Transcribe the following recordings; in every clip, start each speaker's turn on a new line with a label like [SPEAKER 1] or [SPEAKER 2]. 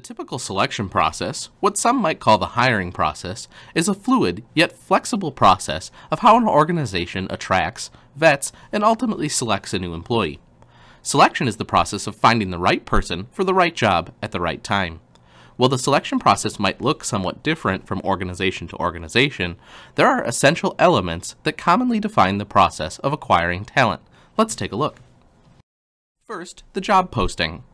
[SPEAKER 1] The typical selection process, what some might call the hiring process, is a fluid yet flexible process of how an organization attracts, vets, and ultimately selects a new employee. Selection is the process of finding the right person for the right job at the right time. While the selection process might look somewhat different from organization to organization, there are essential elements that commonly define the process of acquiring talent. Let's take a look. First, the job posting.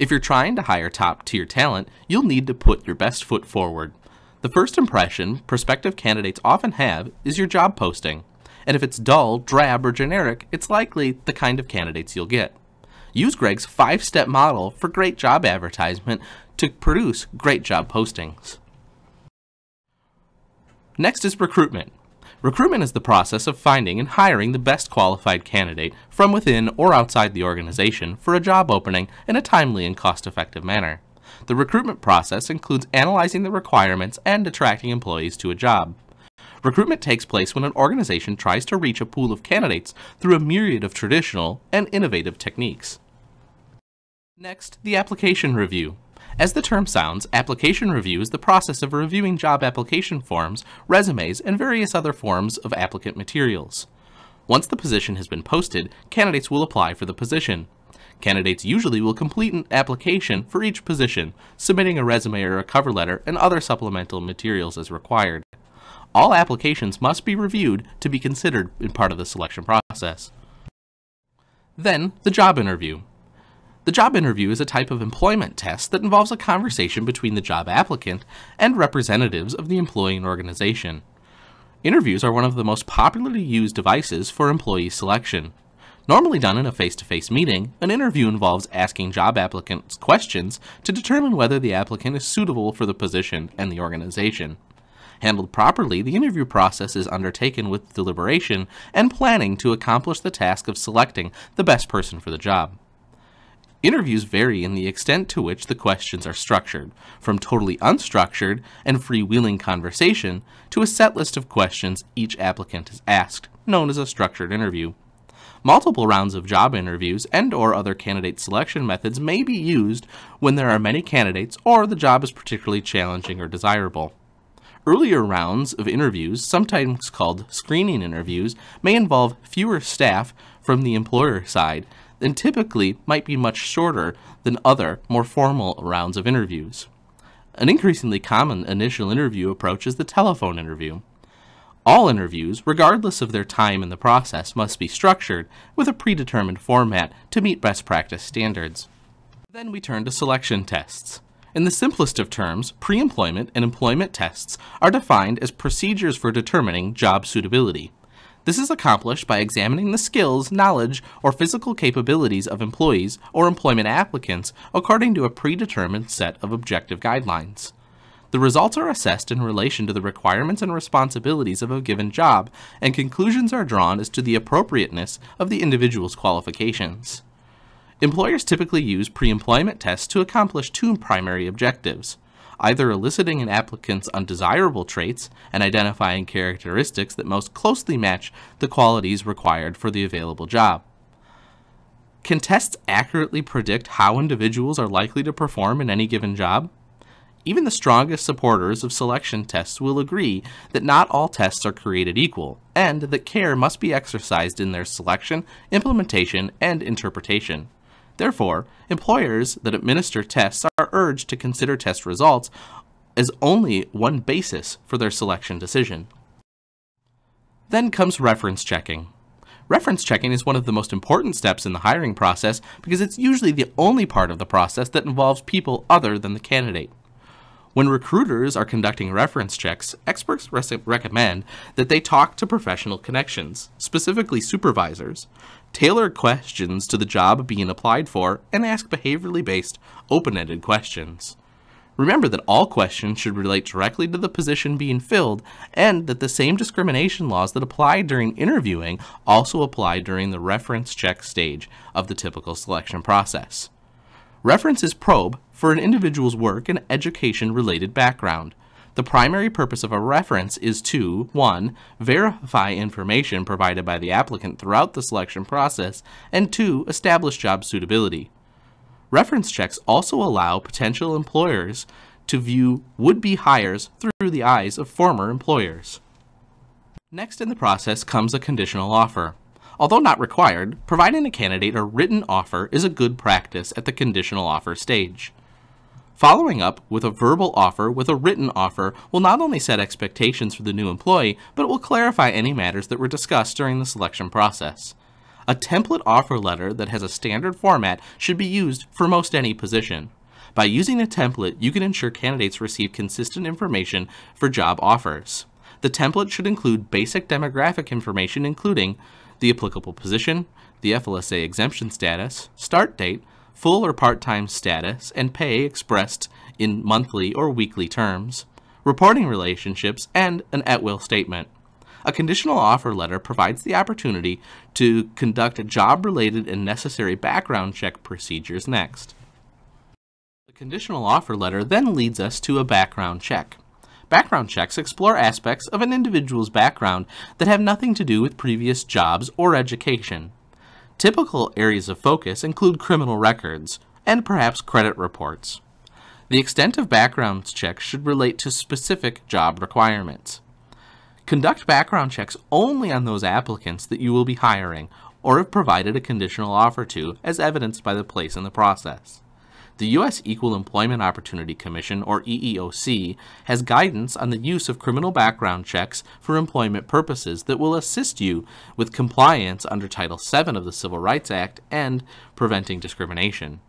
[SPEAKER 1] If you're trying to hire top tier talent, you'll need to put your best foot forward. The first impression prospective candidates often have is your job posting. And if it's dull, drab, or generic, it's likely the kind of candidates you'll get. Use Greg's five step model for great job advertisement to produce great job postings. Next is recruitment. Recruitment is the process of finding and hiring the best qualified candidate from within or outside the organization for a job opening in a timely and cost-effective manner. The recruitment process includes analyzing the requirements and attracting employees to a job. Recruitment takes place when an organization tries to reach a pool of candidates through a myriad of traditional and innovative techniques. Next, the application review. As the term sounds, application review is the process of reviewing job application forms, resumes, and various other forms of applicant materials. Once the position has been posted, candidates will apply for the position. Candidates usually will complete an application for each position, submitting a resume or a cover letter and other supplemental materials as required. All applications must be reviewed to be considered in part of the selection process. Then, the job interview. The job interview is a type of employment test that involves a conversation between the job applicant and representatives of the employing organization. Interviews are one of the most popularly used devices for employee selection. Normally done in a face-to-face -face meeting, an interview involves asking job applicants questions to determine whether the applicant is suitable for the position and the organization. Handled properly, the interview process is undertaken with deliberation and planning to accomplish the task of selecting the best person for the job. Interviews vary in the extent to which the questions are structured, from totally unstructured and freewheeling conversation to a set list of questions each applicant is asked, known as a structured interview. Multiple rounds of job interviews and or other candidate selection methods may be used when there are many candidates or the job is particularly challenging or desirable. Earlier rounds of interviews, sometimes called screening interviews, may involve fewer staff from the employer side and typically might be much shorter than other, more formal rounds of interviews. An increasingly common initial interview approach is the telephone interview. All interviews, regardless of their time in the process, must be structured with a predetermined format to meet best practice standards. Then we turn to selection tests. In the simplest of terms, pre-employment and employment tests are defined as procedures for determining job suitability. This is accomplished by examining the skills, knowledge, or physical capabilities of employees or employment applicants according to a predetermined set of objective guidelines. The results are assessed in relation to the requirements and responsibilities of a given job, and conclusions are drawn as to the appropriateness of the individual's qualifications. Employers typically use pre-employment tests to accomplish two primary objectives either eliciting an applicant's undesirable traits and identifying characteristics that most closely match the qualities required for the available job. Can tests accurately predict how individuals are likely to perform in any given job? Even the strongest supporters of selection tests will agree that not all tests are created equal, and that care must be exercised in their selection, implementation, and interpretation. Therefore, employers that administer tests are urged to consider test results as only one basis for their selection decision. Then comes reference checking. Reference checking is one of the most important steps in the hiring process because it's usually the only part of the process that involves people other than the candidate. When recruiters are conducting reference checks, experts recommend that they talk to professional connections, specifically supervisors, tailor questions to the job being applied for, and ask behaviorally based, open ended questions. Remember that all questions should relate directly to the position being filled, and that the same discrimination laws that apply during interviewing also apply during the reference check stage of the typical selection process. References probe for an individual's work and education-related background. The primary purpose of a reference is to 1. verify information provided by the applicant throughout the selection process, and 2. establish job suitability. Reference checks also allow potential employers to view would-be hires through the eyes of former employers. Next in the process comes a conditional offer. Although not required, providing a candidate a written offer is a good practice at the conditional offer stage. Following up with a verbal offer with a written offer will not only set expectations for the new employee, but it will clarify any matters that were discussed during the selection process. A template offer letter that has a standard format should be used for most any position. By using a template, you can ensure candidates receive consistent information for job offers. The template should include basic demographic information including the applicable position, the FLSA exemption status, start date, full or part-time status, and pay expressed in monthly or weekly terms, reporting relationships, and an at-will statement. A conditional offer letter provides the opportunity to conduct job-related and necessary background check procedures next. The conditional offer letter then leads us to a background check. Background checks explore aspects of an individual's background that have nothing to do with previous jobs or education. Typical areas of focus include criminal records and perhaps credit reports. The extent of background checks should relate to specific job requirements. Conduct background checks only on those applicants that you will be hiring or have provided a conditional offer to as evidenced by the place in the process. The U.S. Equal Employment Opportunity Commission, or EEOC, has guidance on the use of criminal background checks for employment purposes that will assist you with compliance under Title VII of the Civil Rights Act and preventing discrimination.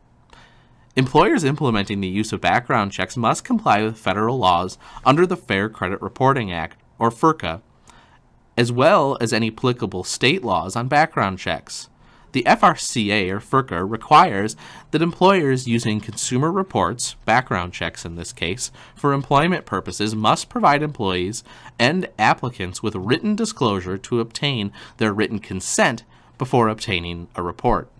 [SPEAKER 1] Employers implementing the use of background checks must comply with federal laws under the Fair Credit Reporting Act, or FERCA, as well as any applicable state laws on background checks. The FRCA or FERCA requires that employers using consumer reports, background checks in this case, for employment purposes must provide employees and applicants with written disclosure to obtain their written consent before obtaining a report.